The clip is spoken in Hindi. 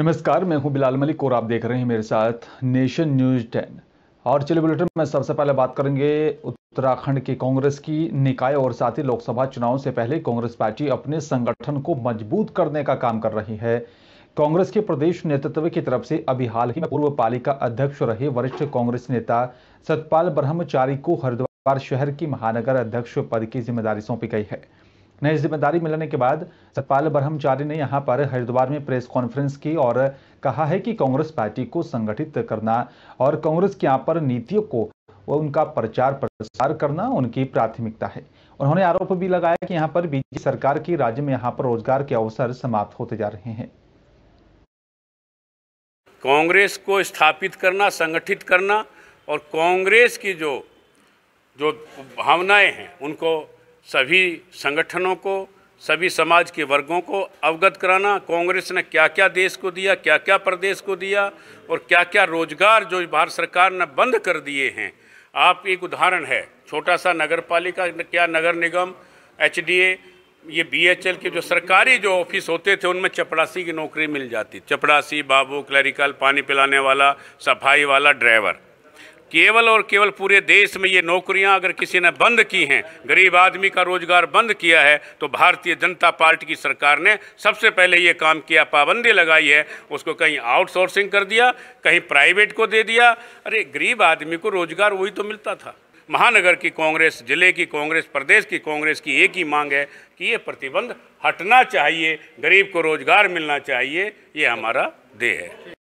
नमस्कार मैं हूं बिलाल मलिक और आप देख रहे हैं मेरे साथ नेशन न्यूज टेन और चलिए बुलेटिन में सबसे पहले बात करेंगे उत्तराखंड के कांग्रेस की निकाय और साथ ही लोकसभा चुनाव से पहले कांग्रेस पार्टी अपने संगठन को मजबूत करने का काम कर रही है कांग्रेस के प्रदेश नेतृत्व की तरफ से अभी हाल ही में पूर्व पालिका अध्यक्ष रहे वरिष्ठ कांग्रेस नेता सतपाल ब्रह्मचारी को हरिद्वार शहर की महानगर अध्यक्ष पद की जिम्मेदारी सौंपी गई है नई जिम्मेदारी मिलने के बाद सतपाल ब्रह्मचारी ने यहां पर हरिद्वार में प्रेस कॉन्फ्रेंस की और कहा है कि कांग्रेस पार्टी को संगठित करना और कांग्रेस के यहाँ पर नीतियों को वो उनका प्रचार प्रसार करना उनकी प्राथमिकता है उन्होंने आरोप भी लगाया कि यहाँ पर बीजेपी सरकार की राज्य में यहाँ पर रोजगार के अवसर समाप्त होते जा रहे हैं कांग्रेस को स्थापित करना संगठित करना और कांग्रेस की जो जो भावनाएं हैं उनको सभी संगठनों को सभी समाज के वर्गों को अवगत कराना कांग्रेस ने क्या क्या देश को दिया क्या क्या प्रदेश को दिया और क्या क्या रोजगार जो भारत सरकार ने बंद कर दिए हैं आप एक उदाहरण है छोटा सा नगर पालिका क्या नगर निगम एच ये बीएचएल के जो सरकारी जो ऑफिस होते थे उनमें चपरासी की नौकरी मिल जाती चपरासी बाबू क्लरिकल पानी पिलाने वाला सफाई वाला ड्राइवर केवल और केवल पूरे देश में ये नौकरियां अगर किसी ने बंद की हैं गरीब आदमी का रोजगार बंद किया है तो भारतीय जनता पार्टी की सरकार ने सबसे पहले ये काम किया पाबंदी लगाई है उसको कहीं आउटसोर्सिंग कर दिया कहीं प्राइवेट को दे दिया अरे गरीब आदमी को रोजगार वही तो मिलता था महानगर की कांग्रेस जिले की कांग्रेस प्रदेश की कांग्रेस की एक ही मांग है कि ये प्रतिबंध हटना चाहिए गरीब को रोजगार मिलना चाहिए ये हमारा देह है